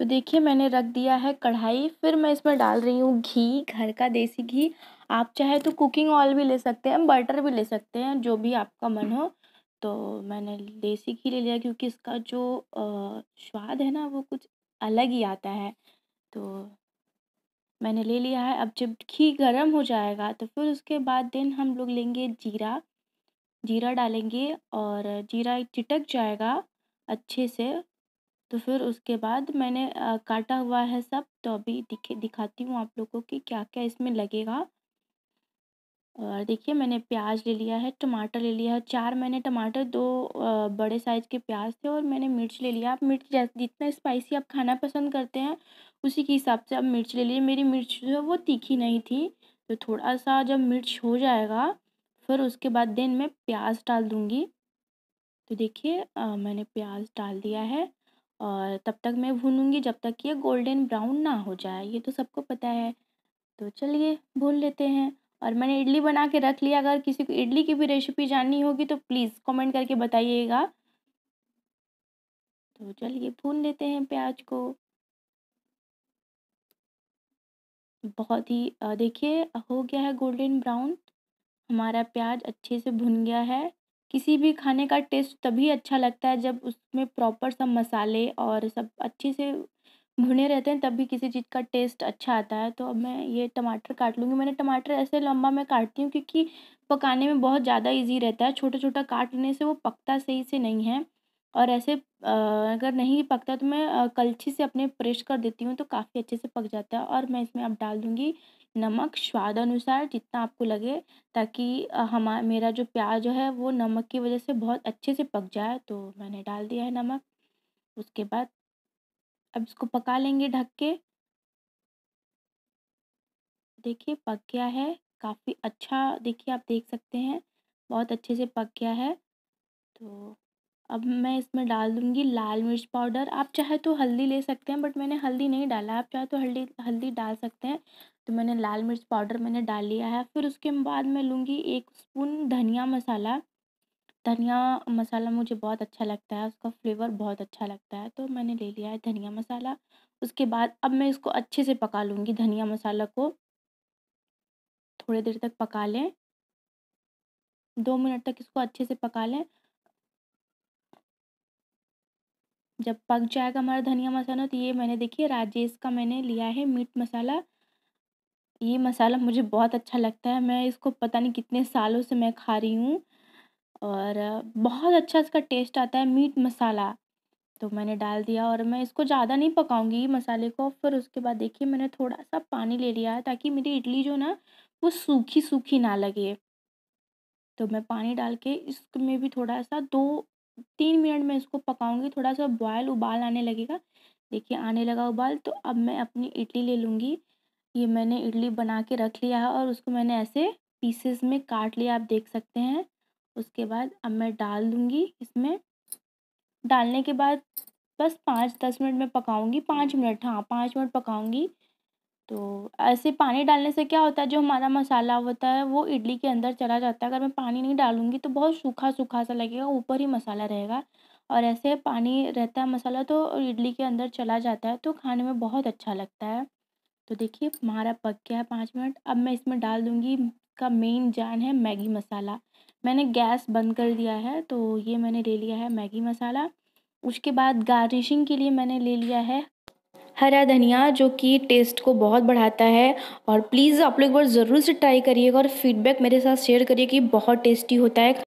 तो देखिए मैंने रख दिया है कढ़ाई फिर मैं इसमें डाल रही हूँ घी घर का देसी घी आप चाहे तो कुकिंग ऑयल भी ले सकते हैं बटर भी ले सकते हैं जो भी आपका मन हो तो मैंने देसी घी ले लिया क्योंकि इसका जो स्वाद है ना वो कुछ अलग ही आता है तो मैंने ले लिया है अब जब घी गर्म हो जाएगा तो फिर उसके बाद दिन हम लोग लेंगे जीरा जीरा डालेंगे और जीरा चिटक जाएगा अच्छे से तो फिर उसके बाद मैंने काटा हुआ है सब तो अभी दिखे दिखाती हूँ आप लोगों की क्या क्या इसमें लगेगा और देखिए मैंने प्याज ले लिया है टमाटर ले लिया है चार मैंने टमाटर दो बड़े साइज़ के प्याज थे और मैंने मिर्च ले लिया आप मिर्च जैसे जितना स्पाइसी आप खाना पसंद करते हैं उसी के हिसाब से आप मिर्च ले लीजिए मेरी मिर्च जो है वो तीखी नहीं थी तो थोड़ा सा जब मिर्च हो जाएगा फिर उसके बाद देन मैं प्याज डाल दूँगी तो देखिए मैंने प्याज डाल दिया है और तब तक मैं भूनूंगी जब तक ये गोल्डन ब्राउन ना हो जाए ये तो सबको पता है तो चलिए भून लेते हैं और मैंने इडली बना के रख लिया अगर किसी को इडली की भी रेसिपी जाननी होगी तो प्लीज़ कमेंट करके बताइएगा तो चलिए भून लेते हैं प्याज को बहुत ही देखिए हो गया है गोल्डन ब्राउन हमारा प्याज अच्छे से भुन गया है किसी भी खाने का टेस्ट तभी अच्छा लगता है जब उसमें प्रॉपर सब मसाले और सब अच्छे से भुने रहते हैं तब भी किसी चीज़ का टेस्ट अच्छा आता है तो अब मैं ये टमाटर काट लूँगी मैंने टमाटर ऐसे लंबा मैं काटती हूँ क्योंकि पकाने में बहुत ज़्यादा इजी रहता है छोटा छोटा काटने से वो पकता सही से नहीं है और ऐसे अगर नहीं पकता तो मैं कलछी से अपने प्रेस कर देती हूँ तो काफ़ी अच्छे से पक जाता है और मैं इसमें अब डाल दूँगी नमक स्वाद अनुसार जितना आपको लगे ताकि हमा मेरा जो प्याज है वो नमक की वजह से बहुत अच्छे से पक जाए तो मैंने डाल दिया है नमक उसके बाद अब इसको पका लेंगे ढक के देखिए पक गया है काफ़ी अच्छा देखिए आप देख सकते हैं बहुत अच्छे से पक गया है तो अब मैं इसमें डाल दूँगी लाल मिर्च पाउडर आप चाहे तो हल्दी ले सकते हैं बट मैंने हल्दी नहीं डाला आप चाहे तो हल्दी हल्दी डाल सकते हैं तो मैंने लाल मिर्च पाउडर मैंने डाल लिया है फिर उसके बाद मैं लूँगी एक स्पून धनिया मसाला धनिया मसाला मुझे बहुत अच्छा लगता है उसका फ्लेवर बहुत अच्छा लगता है तो मैंने ले लिया है धनिया मसाला उसके बाद अब मैं इसको अच्छे से पका लूँगी धनिया मसाला को थोड़ी देर तक पका लें दो मिनट तक इसको अच्छे से पका लें जब पक जाएगा हमारा धनिया मसाला तो ये मैंने देखिए राजेश का मैंने लिया है मीट मसाला ये मसाला मुझे बहुत अच्छा लगता है मैं इसको पता नहीं कितने सालों से मैं खा रही हूँ और बहुत अच्छा इसका टेस्ट आता है मीट मसाला तो मैंने डाल दिया और मैं इसको ज़्यादा नहीं पकाऊंगी मसाले को फिर उसके बाद देखिए मैंने थोड़ा सा पानी ले लिया है ताकि मेरी इडली जो ना वो सूखी सूखी ना लगे तो मैं पानी डाल के इसमें भी थोड़ा सा दो तीन मिनट में इसको पकाऊंगी थोड़ा सा बॉयल उबाल आने लगेगा देखिए आने लगा उबाल तो अब मैं अपनी इडली ले लूँगी ये मैंने इडली बना के रख लिया है और उसको मैंने ऐसे पीसेस में काट लिया आप देख सकते हैं उसके बाद अब मैं डाल दूँगी इसमें डालने के बाद बस पाँच दस मिनट में पकाऊंगी पाँच मिनट हाँ पाँच मिनट पकाऊंगी तो ऐसे पानी डालने से क्या होता है जो हमारा मसाला होता है वो इडली के अंदर चला जाता है अगर मैं पानी नहीं डालूँगी तो बहुत सूखा सूखा सा लगेगा ऊपर ही मसाला रहेगा और ऐसे पानी रहता है मसाला तो इडली के अंदर चला जाता है तो खाने में बहुत अच्छा लगता है तो देखिए हमारा पक गया है पाँच मिनट अब मैं इसमें डाल दूँगी का मेन जान है मैगी मसाला मैंने गैस बंद कर दिया है तो ये मैंने ले लिया है मैगी मसाला उसके बाद गार्निशिंग के लिए मैंने ले लिया है हरा धनिया जो कि टेस्ट को बहुत बढ़ाता है और प्लीज़ आप लोग एक बार ज़रूर से ट्राई करिएगा और फीडबैक मेरे साथ शेयर करिए कि बहुत टेस्टी होता है